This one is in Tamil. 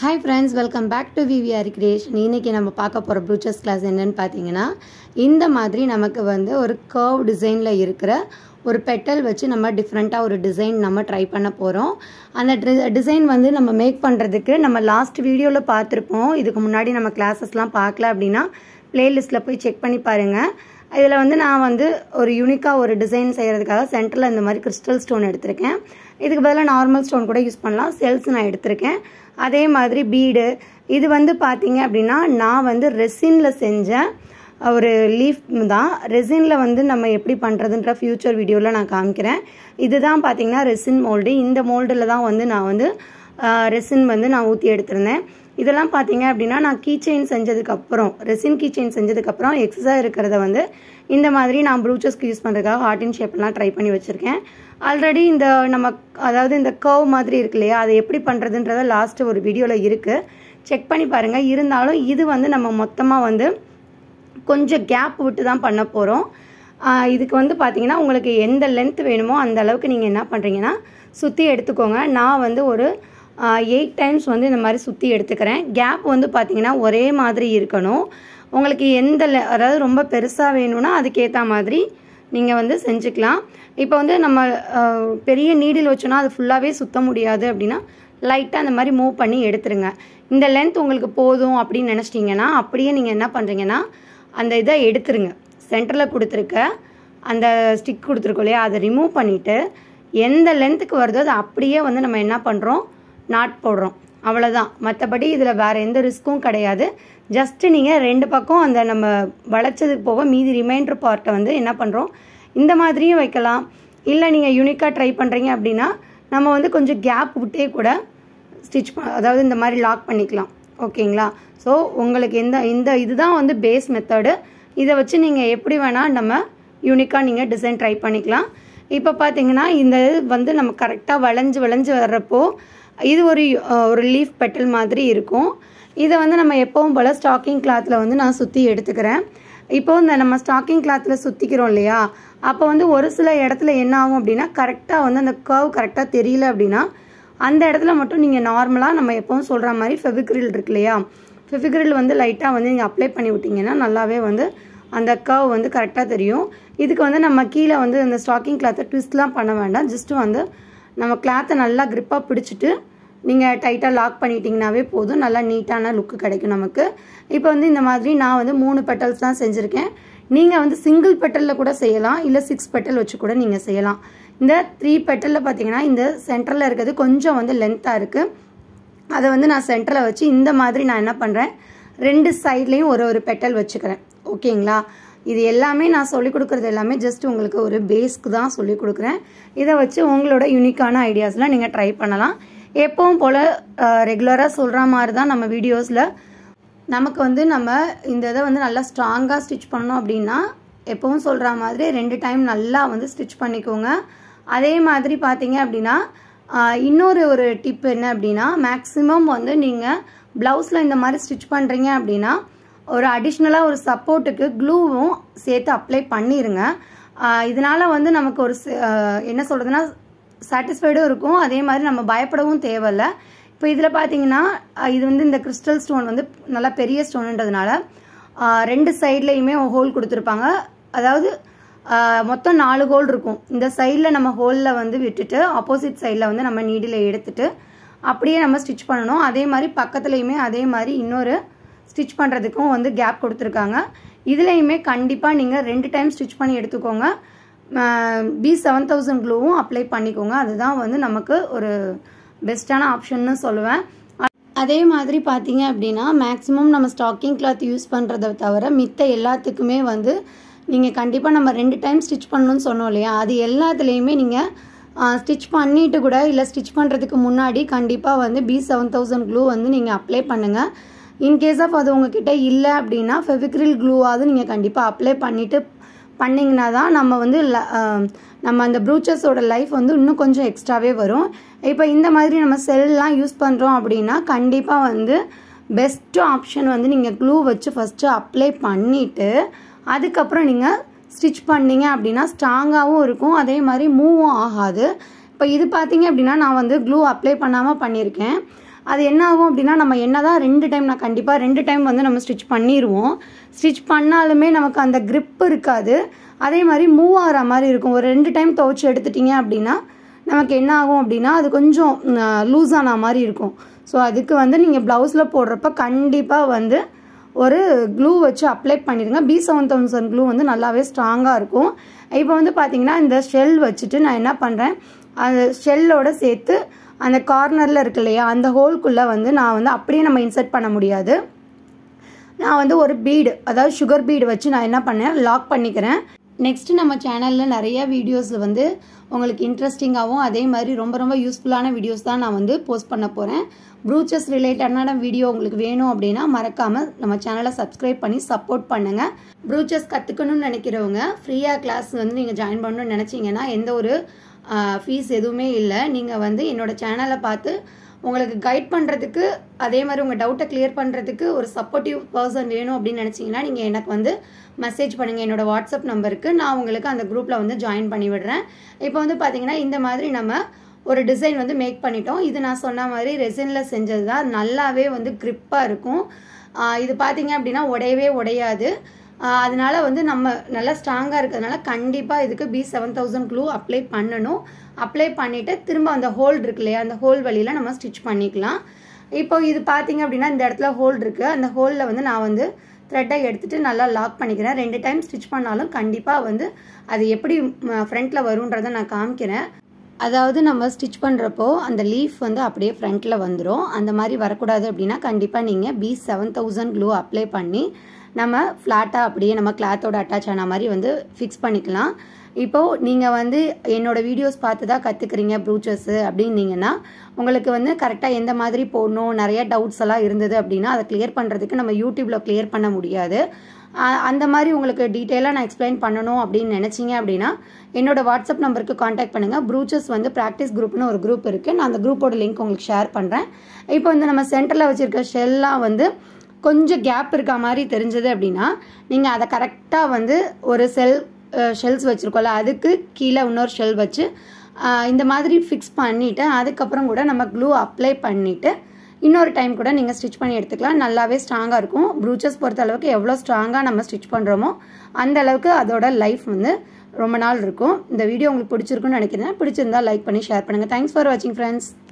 hi friends welcome back to VVR creation இன்றைக்கி நம்ம பார்க்க போகிற ப்ளூச்சர்ஸ் கிளாஸ் என்னென்னு பார்த்தீங்கன்னா இந்த மாதிரி நமக்கு வந்து ஒரு கர்வ் டிசைனில் இருக்கிற ஒரு பெட்டல் வச்சு நம்ம டிஃப்ரெண்ட்டாக ஒரு டிசைன் நம்ம ட்ரை பண்ண போகிறோம் அந்த டிசைன் வந்து நம்ம மேக் பண்ணுறதுக்கு நம்ம லாஸ்ட் வீடியோவில் பார்த்துருப்போம் இதுக்கு முன்னாடி நம்ம கிளாஸஸ்லாம் பார்க்கல அப்படின்னா ப்ளேலிஸ்ட்டில் போய் செக் பண்ணி பாருங்கள் இதில் வந்து நான் வந்து ஒரு யூனிக்காக ஒரு டிசைன் செய்கிறதுக்காக சென்டரில் இந்த மாதிரி கிறிஸ்டல் ஸ்டோன் எடுத்திருக்கேன் இதுக்கு பதிலாக நார்மல் ஸ்டோன் கூட யூஸ் பண்ணலாம் செல்ஸ் நான் எடுத்திருக்கேன் அதே மாதிரி பீடு இது வந்து பார்த்தீங்க அப்படின்னா நான் வந்து ரெசினில் செஞ்சேன் ஒரு லீஃப் தான் ரெசினில் வந்து நம்ம எப்படி பண்ணுறதுன்ற ஃப்யூச்சர் வீடியோவில் நான் காமிக்கிறேன் இதுதான் பார்த்தீங்கன்னா ரெசின் மோல்டு இந்த மோல்டில் தான் வந்து நான் வந்து ரெசின் வந்து நான் ஊற்றி எடுத்திருந்தேன் இதெல்லாம் பார்த்தீங்க அப்படின்னா நான் கீ செயின் செஞ்சதுக்கப்புறம் ரெசின் கீ செயின் செஞ்சதுக்கப்புறம் எக்ஸஸாக இருக்கிறத வந்து இந்த மாதிரி நான் ப்ளூச்சஸ்க்கு யூஸ் பண்ணுறதுக்காக ஹார்ட் இன் ஷேப்லாம் ட்ரை பண்ணி வச்சுருக்கேன் ஆல்ரெடி இந்த நம்ம அதாவது இந்த கர்வ் மாதிரி இருக்கு இல்லையா அதை எப்படி பண்ணுறதுன்றத லாஸ்ட்டு ஒரு வீடியோவில் இருக்குது செக் பண்ணி பாருங்கள் இருந்தாலும் இது வந்து நம்ம மொத்தமாக வந்து கொஞ்சம் கேப் விட்டு தான் பண்ண போகிறோம் இதுக்கு வந்து பார்த்தீங்கன்னா உங்களுக்கு எந்த லென்த் வேணுமோ அந்த அளவுக்கு நீங்கள் என்ன பண்ணுறீங்கன்னா சுற்றி எடுத்துக்கோங்க நான் வந்து ஒரு எயிட் டைம்ஸ் வந்து இந்த மாதிரி சுற்றி எடுத்துக்கிறேன் கேப் வந்து பார்த்திங்கன்னா ஒரே மாதிரி இருக்கணும் உங்களுக்கு எந்த அதாவது ரொம்ப பெருசாக வேணும்னா அதுக்கேற்ற மாதிரி நீங்கள் வந்து செஞ்சுக்கலாம் இப்போ வந்து நம்ம பெரிய நீடில் வச்சோன்னா அது ஃபுல்லாகவே சுற்ற முடியாது அப்படின்னா லைட்டாக அந்த மாதிரி மூவ் பண்ணி எடுத்துருங்க இந்த லென்த் உங்களுக்கு போதும் அப்படின்னு நினச்சிட்டிங்கன்னா அப்படியே நீங்கள் என்ன பண்ணுறீங்கன்னா அந்த இதை எடுத்துருங்க சென்டரில் கொடுத்துருக்க அந்த ஸ்டிக் கொடுத்துருக்கோம் இல்லையா அதை ரிமூவ் பண்ணிவிட்டு எந்த லென்த்துக்கு வருதோ அதை அப்படியே வந்து நம்ம என்ன பண்ணுறோம் நாட் போடுறோம் அவ்வளோதான் மற்றபடி இதில் வேறு எந்த ரிஸ்க்கும் கிடையாது ஜஸ்ட்டு நீங்கள் ரெண்டு பக்கம் அந்த நம்ம வளைச்சதுக்கு போக மீதி ரிமைண்டர் பார்ட்டை வந்து என்ன பண்ணுறோம் இந்த மாதிரியும் வைக்கலாம் இல்லை நீங்கள் யூனிக்காக ட்ரை பண்ணுறீங்க அப்படின்னா நம்ம வந்து கொஞ்சம் கேப் விட்டே கூட ஸ்டிச் அதாவது இந்த மாதிரி லாக் பண்ணிக்கலாம் ஓகேங்களா ஸோ உங்களுக்கு எந்த இந்த இதுதான் வந்து பேஸ் மெத்தடு இதை வச்சு நீங்கள் எப்படி வேணால் நம்ம யூனிக்காக நீங்கள் டிசைன் ட்ரை பண்ணிக்கலாம் இப்போ பார்த்தீங்கன்னா இந்த வந்து நம்ம கரெக்டாக வளைஞ்சு வளைஞ்சு வர்றப்போ இது ஒரு ஒரு லீஃப் பெட்டல் மாதிரி இருக்கும் இதை வந்து நம்ம எப்பவும் போல் ஸ்டாக்கிங் கிளாத்தில் வந்து நான் சுற்றி எடுத்துக்கிறேன் இப்போ இந்த நம்ம ஸ்டாக்கிங் கிளாத்தில் சுற்றிக்கிறோம் இல்லையா அப்போ வந்து ஒரு சில இடத்துல என்ன ஆகும் அப்படின்னா கரெக்டாக வந்து அந்த கர்வ் கரெக்டாக தெரியல அப்படின்னா அந்த இடத்துல மட்டும் நீங்கள் நார்மலாக நம்ம எப்பவும் சொல்கிற மாதிரி ஃபெவிக்ரில் இருக்கு இல்லையா ஃபெவிக்ரில் வந்து லைட்டாக வந்து நீங்கள் அப்ளை பண்ணி விட்டிங்கன்னா நல்லாவே வந்து அந்த கர்வ் வந்து கரெக்டாக தெரியும் இதுக்கு வந்து நம்ம கீழே வந்து அந்த ஸ்டாக்கிங் கிளாத்தை ட்விஸ்ட்லாம் பண்ண வேண்டாம் ஜஸ்ட்டு வந்து நம்ம கிளாத்தை நல்லா க்ரிப்பாக பிடிச்சிட்டு நீங்கள் டைட்டாக லாக் பண்ணிட்டீங்கனாவே போதும் நல்லா நீட்டான லுக்கு கிடைக்கும் நமக்கு இப்போ வந்து இந்த மாதிரி நான் வந்து மூணு பெட்டல்ஸ் தான் செஞ்சுருக்கேன் நீங்கள் வந்து சிங்கிள் பெட்டலில் கூட செய்யலாம் இல்லை சிக்ஸ் பெட்டல் வச்சு கூட நீங்கள் செய்யலாம் இந்த த்ரீ பெட்டலில் பார்த்தீங்கன்னா இந்த சென்டரில் இருக்கிறது கொஞ்சம் வந்து லென்த்தாக இருக்குது அதை வந்து நான் சென்டரில் வச்சு இந்த மாதிரி நான் என்ன பண்ணுறேன் ரெண்டு சைட்லேயும் ஒரு ஒரு பெட்டல் வச்சுக்கிறேன் ஓகேங்களா இது எல்லாமே நான் சொல்லிக் கொடுக்குறது எல்லாமே ஜஸ்ட் உங்களுக்கு ஒரு பேஸ்க்கு தான் சொல்லிக் கொடுக்குறேன் இதை வச்சு உங்களோட யூனிக்கான ஐடியாஸ்லாம் நீங்கள் ட்ரை பண்ணலாம் எப்பவும் போல் ரெகுலராக சொல்கிற மாதிரி தான் நம்ம வீடியோஸில் நமக்கு வந்து நம்ம இந்த இதை வந்து நல்லா ஸ்ட்ராங்காக ஸ்டிச் பண்ணோம் அப்படின்னா எப்பவும் சொல்கிற மாதிரி ரெண்டு டைம் நல்லா வந்து ஸ்டிச் பண்ணிக்கோங்க அதே மாதிரி பார்த்தீங்க அப்படின்னா இன்னொரு ஒரு டிப் என்ன அப்படின்னா மேக்ஸிமம் வந்து நீங்கள் ப்ளவுஸில் இந்த மாதிரி ஸ்டிச் பண்ணுறீங்க அப்படின்னா ஒரு அடிஷ்னலாக ஒரு சப்போர்ட்டுக்கு க்ளூவும் சேர்த்து அப்ளை பண்ணிடுங்க இதனால் வந்து நமக்கு ஒரு என்ன சொல்கிறதுனா சாட்டிஸ்ஃபைடும் இருக்கும் அதே மாதிரி நம்ம பயப்படவும் தேவையில்லை இப்போ இதில் பார்த்தீங்கன்னா இது வந்து இந்த கிறிஸ்டல் ஸ்டோன் வந்து நல்லா பெரிய ஸ்டோனுன்றதுனால ரெண்டு சைட்லேயுமே ஹோல் கொடுத்துருப்பாங்க அதாவது மொத்தம் நாலு ஹோல் இருக்கும் இந்த சைடில் நம்ம ஹோலில் வந்து விட்டுட்டு ஆப்போசிட் சைடில் வந்து நம்ம நீடில் எடுத்துட்டு அப்படியே நம்ம ஸ்டிச் பண்ணணும் அதே மாதிரி பக்கத்துலேயுமே அதே மாதிரி இன்னொரு ஸ்டிச் பண்ணுறதுக்கும் வந்து கேப் கொடுத்துருக்காங்க இதுலேயுமே கண்டிப்பாக நீங்கள் ரெண்டு டைம் ஸ்டிச் பண்ணி எடுத்துக்கோங்க பி செவன் தௌசண்ட் க்ளூவும் அப்ளை பண்ணிக்கோங்க அதுதான் வந்து நமக்கு ஒரு பெஸ்ட்டான ஆப்ஷன்னு சொல்லுவேன் அதே மாதிரி பார்த்தீங்க அப்படின்னா மேக்ஸிமம் நம்ம ஸ்டாக்கிங் கிளாத் யூஸ் பண்ணுறத தவிர மித்த எல்லாத்துக்குமே வந்து நீங்கள் கண்டிப்பாக நம்ம ரெண்டு டைம் ஸ்டிச் பண்ணணும்னு சொன்னோம் இல்லையா அது எல்லாத்துலேயுமே நீங்கள் ஸ்டிச் பண்ணிவிட்டு கூட இல்லை ஸ்டிச் பண்ணுறதுக்கு முன்னாடி கண்டிப்பாக வந்து பி செவன் தௌசண்ட் க்ளூ வந்து நீங்கள் அப்ளை பண்ணுங்கள் இன்கேஸ் ஆஃப் அது உங்ககிட்ட இல்லை அப்படின்னா ஃபெவிக்ரில் க்ளூவாவது நீங்கள் கண்டிப்பாக அப்ளை பண்ணிவிட்டு பண்ணிங்கன்னா தான் நம்ம வந்து நம்ம அந்த ப்ரூச்சர்ஸோட லைஃப் வந்து இன்னும் கொஞ்சம் எக்ஸ்ட்ராவே வரும் இப்போ இந்த மாதிரி நம்ம செல்லாம் யூஸ் பண்ணுறோம் அப்படின்னா கண்டிப்பாக வந்து பெஸ்ட்டு ஆப்ஷன் வந்து நீங்கள் க்ளூ வச்சு ஃபஸ்ட்டு அப்ளை பண்ணிவிட்டு அதுக்கப்புறம் நீங்கள் ஸ்டிச் பண்ணிங்க அப்படின்னா ஸ்ட்ராங்காகவும் இருக்கும் அதே மாதிரி மூவும் ஆகாது இப்போ இது பார்த்தீங்க அப்படின்னா நான் வந்து க்ளூ அப்ளை பண்ணாமல் பண்ணியிருக்கேன் அது என்ன ஆகும் அப்படின்னா நம்ம என்ன தான் ரெண்டு டைம் நான் கண்டிப்பாக ரெண்டு டைம் வந்து நம்ம ஸ்டிச் பண்ணிடுவோம் ஸ்டிச் பண்ணாலுமே நமக்கு அந்த க்ரிப் இருக்காது அதே மாதிரி மூவ் ஆகிற மாதிரி இருக்கும் ஒரு ரெண்டு டைம் துவச்சி எடுத்துட்டிங்க அப்படின்னா நமக்கு என்ன ஆகும் அப்படின்னா அது கொஞ்சம் லூஸ் ஆன மாதிரி இருக்கும் ஸோ அதுக்கு வந்து நீங்கள் ப்ளவுஸில் போடுறப்ப கண்டிப்பாக வந்து ஒரு க்ளூ வச்சு அப்ளை பண்ணிடுங்க பி செவன் தௌசண்ட் க்ளூ வந்து நல்லாவே ஸ்ட்ராங்காக இருக்கும் இப்போ வந்து பார்த்தீங்கன்னா இந்த ஷெல் வச்சுட்டு நான் என்ன பண்ணுறேன் அந்த ஷெல்லோட சேர்த்து அந்த கார்னரில் இருக்கு இல்லையா அந்த ஹோல்குள்ளே வந்து நான் வந்து அப்படியே நம்ம இன்சர்ட் பண்ண முடியாது நான் வந்து ஒரு பீடு அதாவது சுகர் பீடு வச்சு நான் என்ன பண்ணேன் லாக் பண்ணிக்கிறேன் நெக்ஸ்ட் நம்ம சேனலில் நிறைய வீடியோஸ் வந்து உங்களுக்கு இன்ட்ரெஸ்டிங்காகவும் அதே மாதிரி ரொம்ப ரொம்ப யூஸ்ஃபுல்லான வீடியோஸ் தான் நான் வந்து போஸ்ட் பண்ண போகிறேன் ப்ரூச்சஸ் ரிலேட்டடான வீடியோ உங்களுக்கு வேணும் அப்படின்னா மறக்காமல் நம்ம சேனலை சப்ஸ்கிரைப் பண்ணி சப்போர்ட் பண்ணுங்கள் ப்ரூச்சஸ் கற்றுக்கணும்னு நினைக்கிறவங்க ஃப்ரீயாக கிளாஸ் வந்து நீங்கள் ஜாயின் பண்ணணும்னு நினச்சிங்கன்னா எந்த ஒரு ஃபீஸ் எதுவுமே இல்லை நீங்கள் வந்து என்னோடய சேனலை பார்த்து உங்களுக்கு கைட் பண்ணுறதுக்கு அதே மாதிரி உங்கள் டவுட்டை கிளியர் பண்ணுறதுக்கு ஒரு சப்போர்ட்டிவ் பர்சன் வேணும் அப்படின்னு நினச்சிங்கன்னா நீங்கள் எனக்கு வந்து மெசேஜ் பண்ணுங்கள் என்னோடய வாட்ஸ்அப் நம்பருக்கு நான் உங்களுக்கு அந்த குரூப்பில் வந்து ஜாயின் பண்ணி விடுறேன் இப்போ வந்து பார்த்திங்கன்னா இந்த மாதிரி நம்ம ஒரு டிசைன் வந்து மேக் பண்ணிட்டோம் இது நான் சொன்ன மாதிரி ரெசினில் செஞ்சது தான் நல்லாவே வந்து க்ரிப்பாக இருக்கும் இது பார்த்தீங்க அப்படின்னா உடையவே உடையாது அதனால் வந்து நம்ம நல்லா ஸ்ட்ராங்காக இருக்கிறதுனால கண்டிப்பாக இதுக்கு B seven thousand glue apply பண்ணணும் அப்ளை பண்ணிவிட்டு திரும்ப அந்த ஹோல் இருக்கு இல்லையா அந்த ஹோல் வழியில் நம்ம ஸ்டிச் பண்ணிக்கலாம் இப்போ இது பார்த்தீங்க அப்படின்னா இந்த இடத்துல ஹோல் இருக்குது அந்த ஹோலில் வந்து நான் வந்து த்ரெட்டை எடுத்துகிட்டு நல்லா லாக் பண்ணிக்கிறேன் ரெண்டு டைம் ஸ்டிச் பண்ணாலும் கண்டிப்பாக வந்து அது எப்படி ஃப்ரண்ட்டில் வருன்றதை நான் காமிக்கிறேன் அதாவது நம்ம ஸ்டிச் பண்ணுறப்போ அந்த லீஃப் வந்து அப்படியே ஃப்ரண்ட்டில் வந்துடும் அந்த மாதிரி வரக்கூடாது அப்படின்னா கண்டிப்பாக நீங்கள் B seven thousand glue apply பண்ணி நம்ம ஃப்ளாட்டாக அப்படியே நம்ம கிளாத்தோட அட்டாச் ஆன மாதிரி வந்து ஃபிக்ஸ் பண்ணிக்கலாம் இப்போது நீங்கள் வந்து என்னோடய வீடியோஸ் பார்த்து தான் கற்றுக்குறீங்க ப்ரூச்சர்ஸு அப்படின்னீங்கன்னா உங்களுக்கு வந்து கரெக்டாக எந்த மாதிரி போடணும் நிறைய டவுட்ஸ் எல்லாம் இருந்தது அப்படின்னா அதை கிளியர் பண்ணுறதுக்கு நம்ம யூடியூப்பில் கிளியர் பண்ண முடியாது அந்த மாதிரி உங்களுக்கு டீட்டெயிலாக நான் எக்ஸ்பிளைன் பண்ணணும் அப்படின்னு நினைச்சிங்க அப்படின்னா என்னோட வாட்ஸ்அப் நம்பருக்கு காண்டாக்ட் பண்ணுங்கள் ப்ரூச்சஸ் வந்து ப்ராக்டிஸ் குரூப்னு ஒரு குரூப் இருக்குது நான் அந்த குரூப்போட லிங்க் உங்களுக்கு ஷேர் பண்ணுறேன் இப்போ வந்து நம்ம சென்டரில் வச்சுருக்க ஷெல்லாம் வந்து கொஞ்சம் கேப் இருக்க மாதிரி தெரிஞ்சது அப்படின்னா நீங்கள் அதை கரெக்டாக வந்து ஒரு செல் ஷெல்ஸ் வச்சுருக்கோம்ல அதுக்கு கீழே இன்னொரு ஷெல் வச்சு இந்த மாதிரி ஃபிக்ஸ் பண்ணிவிட்டு அதுக்கப்புறம் கூட நம்ம க்ளூ அப்ளை பண்ணிவிட்டு இன்னொரு டைம் கூட நீங்கள் ஸ்டிச் பண்ணி எடுத்துக்கலாம் நல்லாவே ஸ்ட்ராங்காக இருக்கும் ப்ரூச்சஸ் பொறுத்த அளவுக்கு எவ்வளோ ஸ்ட்ராங்காக நம்ம ஸ்டிச் பண்ணுறோமோ அந்த அளவுக்கு அதோட லைஃப் வந்து ரொம்ப நாள் இருக்கும் இந்த வீடியோ உங்களுக்கு பிடிச்சிருக்குன்னு நினைக்கிறேன் பிடிச்சிருந்தா லைக் பண்ணி ஷேர் பண்ணுங்கள் தேங்க்ஸ் ஃபார் வாட்சிங் ஃப்ரெண்ட்ஸ்